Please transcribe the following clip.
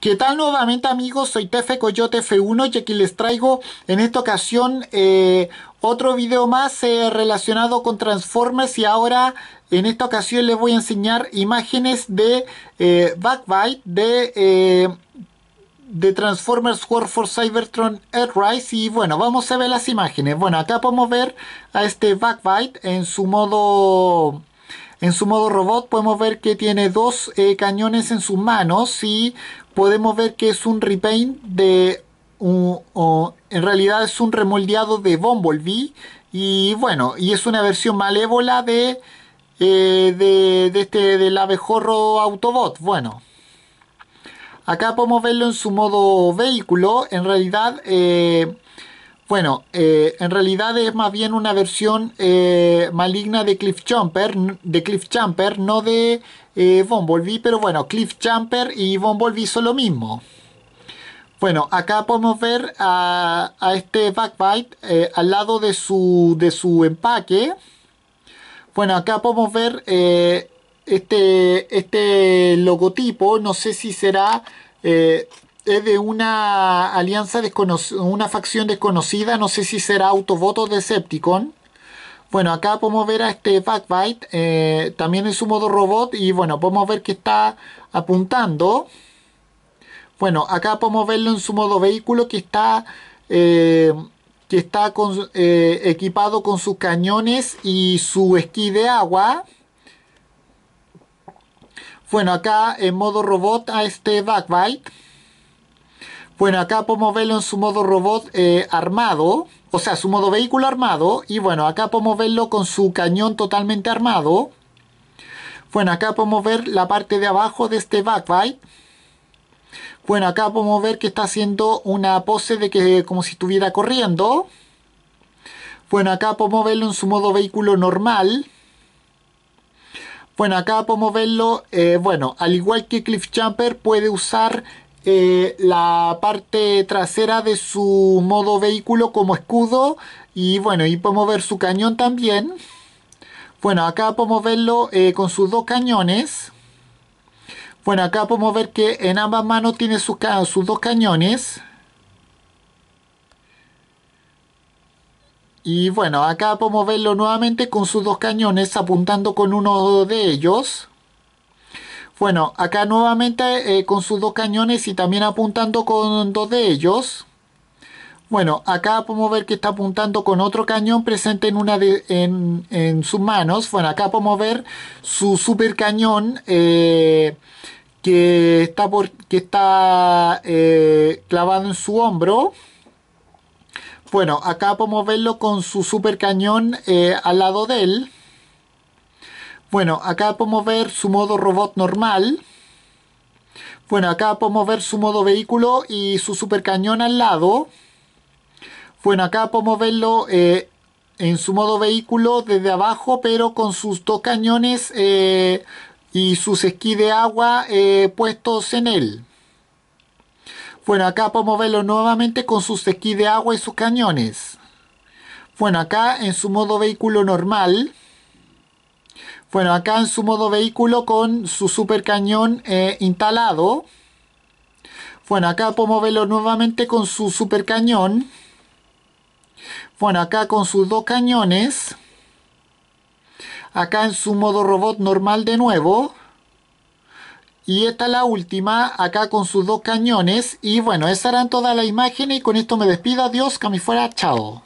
¿Qué tal nuevamente amigos? Soy Tefe Coyote F1 y aquí les traigo en esta ocasión eh, otro video más eh, relacionado con Transformers y ahora en esta ocasión les voy a enseñar imágenes de eh, Backbite de, eh, de Transformers War for Cybertron Rise y bueno, vamos a ver las imágenes. Bueno, acá podemos ver a este Backbite en su modo en su modo robot podemos ver que tiene dos eh, cañones en sus manos y podemos ver que es un repaint de... en realidad es un remoldeado de Bumblebee y bueno, y es una versión malévola de... Eh, de, de, este, del abejorro Autobot. Bueno, acá podemos verlo en su modo vehículo. En realidad, eh, bueno, eh, en realidad es más bien una versión eh, maligna de Cliff Jumper, de Cliff no de eh, Bumblebee, pero bueno, Cliff Jumper y Bumblebee son lo mismo. Bueno, acá podemos ver a, este Backbite eh, al lado de su, de su empaque. Bueno, acá podemos ver este, este logotipo, no sé si será es de una alianza desconocida, una facción desconocida, no sé si será Autobot o Decepticon. Bueno, acá podemos ver a este Backbite, eh, también en su modo robot, y bueno, podemos ver que está apuntando. Bueno, acá podemos verlo en su modo vehículo que está, eh, que está eh, equipado con sus cañones y su esquí de agua. Bueno, acá en modo robot a este Backbite. Bueno, acá podemos verlo en su modo robot eh, armado, o sea, su modo vehículo armado. Y bueno, acá podemos verlo con su cañón totalmente armado. Bueno, acá podemos ver la parte de abajo de este backbite. Bueno, acá podemos ver que está haciendo una pose de que como si estuviera corriendo. Bueno, acá podemos verlo en su modo vehículo normal. Bueno, acá podemos verlo, eh, bueno, al igual que Cliff Jumper puede usar eh, la parte trasera de su modo vehículo como escudo y bueno, y podemos ver su cañón también. Bueno, acá podemos verlo eh, con sus dos cañones. Bueno, acá podemos ver que en ambas manos tiene sus, sus dos cañones. Y bueno, acá podemos verlo nuevamente con sus dos cañones apuntando con uno de ellos. Bueno, acá nuevamente eh, con sus dos cañones y también apuntando con dos de ellos. Bueno, acá podemos ver que está apuntando con otro cañón presente en una en, sus manos. Bueno, acá podemos ver su super cañón eh, que está, por, está eh, clavado en su hombro. Bueno, acá podemos verlo con su super cañón al lado de él. Bueno, acá podemos ver su modo robot normal. Bueno, acá podemos ver su modo vehículo y su super cañón al lado. Bueno, acá podemos verlo eh, en su modo vehículo desde abajo, pero con sus dos cañones eh, y sus esquí de agua eh, puestos en él. Bueno, acá podemos verlo nuevamente con sus esquí de agua y sus cañones. Bueno, acá en su modo vehículo normal. Bueno, acá en su modo vehículo con su super cañón eh, instalado. Bueno, acá podemos verlo nuevamente con su super cañón. Bueno, acá con sus dos cañones. Acá en su modo robot normal de nuevo. Y esta es la última, acá con sus dos cañones. Y bueno, esas eran todas las imágenes y con esto me despido. Adiós, que fuera, chao.